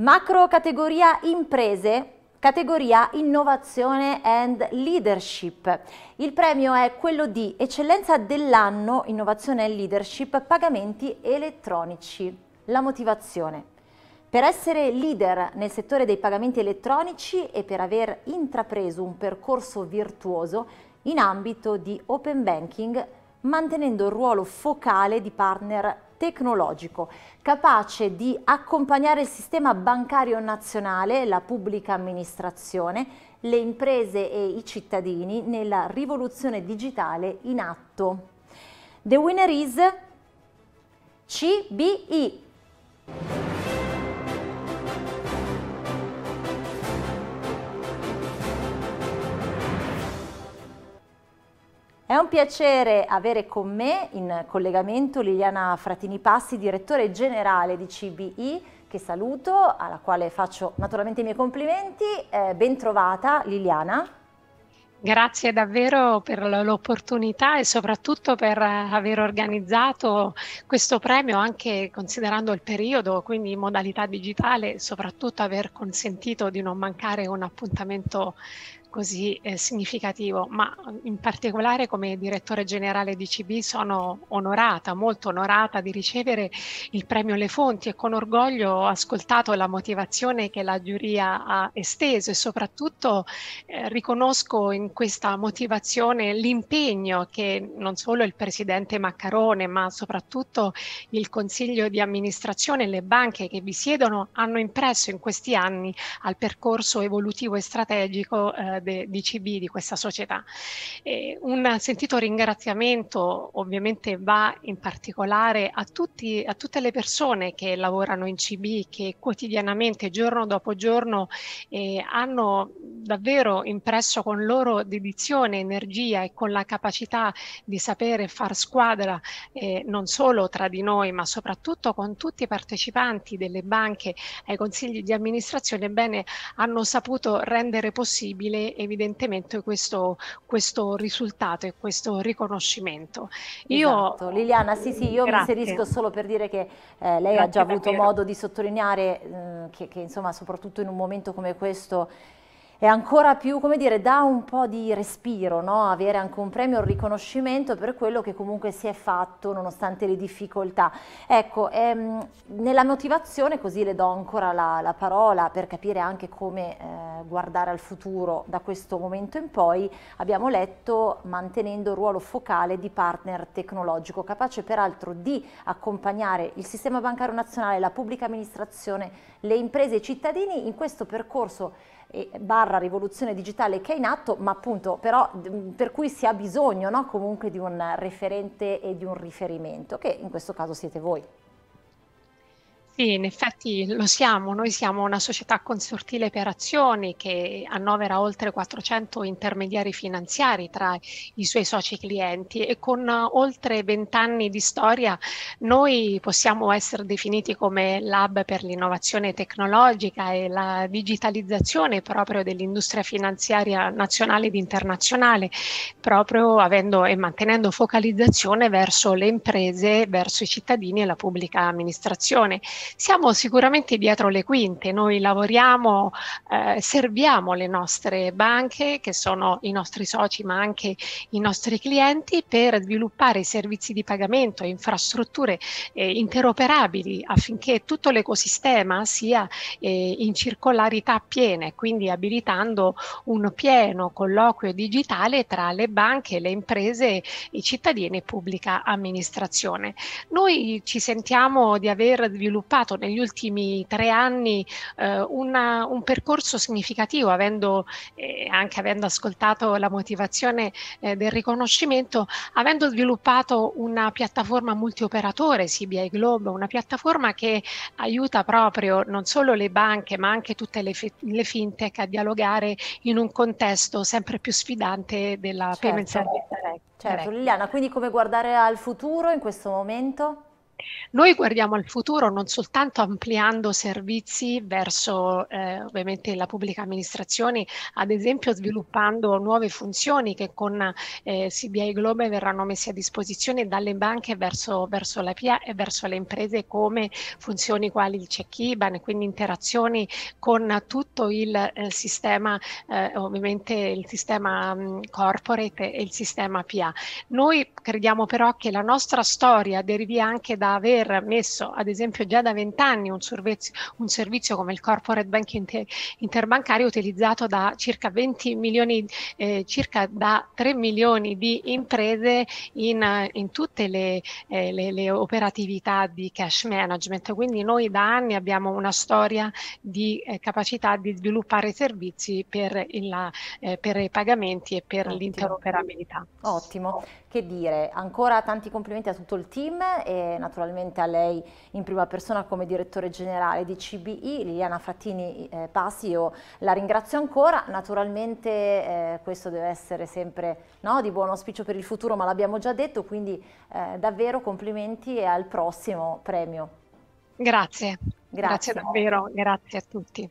Macro categoria imprese, categoria innovazione and leadership. Il premio è quello di eccellenza dell'anno innovazione e leadership pagamenti elettronici. La motivazione. Per essere leader nel settore dei pagamenti elettronici e per aver intrapreso un percorso virtuoso in ambito di open banking, mantenendo il ruolo focale di partner tecnologico capace di accompagnare il sistema bancario nazionale, la pubblica amministrazione, le imprese e i cittadini nella rivoluzione digitale in atto. The winner is CBI. un piacere avere con me in collegamento Liliana Fratini Passi, direttore generale di CBI, che saluto, alla quale faccio naturalmente i miei complimenti. Eh, bentrovata Liliana. Grazie davvero per l'opportunità e soprattutto per eh, aver organizzato questo premio anche considerando il periodo, quindi in modalità digitale, soprattutto aver consentito di non mancare un appuntamento così eh, significativo, ma in particolare come direttore generale di CB sono onorata, molto onorata di ricevere il premio Le Fonti e con orgoglio ho ascoltato la motivazione che la giuria ha esteso e soprattutto eh, riconosco in questa motivazione l'impegno che non solo il presidente Maccarone, ma soprattutto il consiglio di amministrazione e le banche che vi siedono hanno impresso in questi anni al percorso evolutivo e strategico eh, de, di CB, di questa società. E un sentito ringraziamento ovviamente va in particolare a, tutti, a tutte le persone che lavorano in CB, che quotidianamente, giorno dopo giorno, eh, hanno davvero impresso con loro dedizione, energia e con la capacità di sapere far squadra eh, non solo tra di noi, ma soprattutto con tutti i partecipanti delle banche ai consigli di amministrazione, bene, hanno saputo rendere possibile evidentemente questo, questo risultato e questo riconoscimento. Esatto. Io... Liliana, sì sì, io Grazie. mi inserisco solo per dire che eh, lei Grazie ha già avuto davvero. modo di sottolineare mh, eh, che, che insomma soprattutto in un momento come questo è ancora più, come dire, dà un po' di respiro, no? avere anche un premio, un riconoscimento per quello che comunque si è fatto nonostante le difficoltà. Ecco, ehm, nella motivazione, così le do ancora la, la parola per capire anche come... Eh, guardare al futuro da questo momento in poi, abbiamo letto mantenendo il ruolo focale di partner tecnologico, capace peraltro di accompagnare il sistema bancario nazionale, la pubblica amministrazione, le imprese e i cittadini in questo percorso eh, barra rivoluzione digitale che è in atto, ma appunto però mm, per cui si ha bisogno no? comunque di un referente e di un riferimento, che in questo caso siete voi. Sì, in effetti lo siamo. Noi siamo una società consortile per azioni che annovera oltre 400 intermediari finanziari tra i suoi soci clienti e con uh, oltre 20 anni di storia noi possiamo essere definiti come lab per l'innovazione tecnologica e la digitalizzazione proprio dell'industria finanziaria nazionale ed internazionale, proprio avendo e mantenendo focalizzazione verso le imprese, verso i cittadini e la pubblica amministrazione siamo sicuramente dietro le quinte, noi lavoriamo, eh, serviamo le nostre banche che sono i nostri soci ma anche i nostri clienti per sviluppare servizi di pagamento e infrastrutture eh, interoperabili affinché tutto l'ecosistema sia eh, in circolarità piena quindi abilitando un pieno colloquio digitale tra le banche, le imprese, i cittadini e pubblica amministrazione. Noi ci sentiamo di aver sviluppato affrontato negli ultimi tre anni eh, una, un percorso significativo, avendo, eh, anche avendo ascoltato la motivazione eh, del riconoscimento, avendo sviluppato una piattaforma multioperatore, CBI Globe, una piattaforma che aiuta proprio non solo le banche ma anche tutte le, le fintech a dialogare in un contesto sempre più sfidante della certo. payment service. Direct. Certo, Liliana, quindi come guardare al futuro in questo momento? Noi guardiamo al futuro non soltanto ampliando servizi verso eh, ovviamente la pubblica amministrazione, ad esempio sviluppando nuove funzioni che con eh, CBI Globe verranno messe a disposizione dalle banche verso, verso la PIA e verso le imprese come funzioni quali il check IBAN, quindi interazioni con tutto il eh, sistema, eh, ovviamente il sistema mh, mm, corporate e il sistema PIA. Noi crediamo però che la nostra storia derivi anche da aver messo, ad esempio, già da vent'anni un, un, servizio come il corporate banking inter interbancario utilizzato da circa 20 milioni, eh, circa da 3 milioni di imprese in, in tutte le, eh, le, le operatività di cash management. Quindi noi da anni abbiamo una storia di eh, capacità di sviluppare servizi per, il, eh, per i pagamenti e per l'interoperabilità. Ottimo. Che dire, ancora tanti complimenti a tutto il team e naturalmente a lei in prima persona come direttore generale di CBI, Liliana Frattini eh, Passi, io la ringrazio ancora, naturalmente eh, questo deve essere sempre no, di buon auspicio per il futuro, ma l'abbiamo già detto, quindi eh, davvero complimenti e al prossimo premio. Grazie, grazie, grazie davvero, grazie a tutti.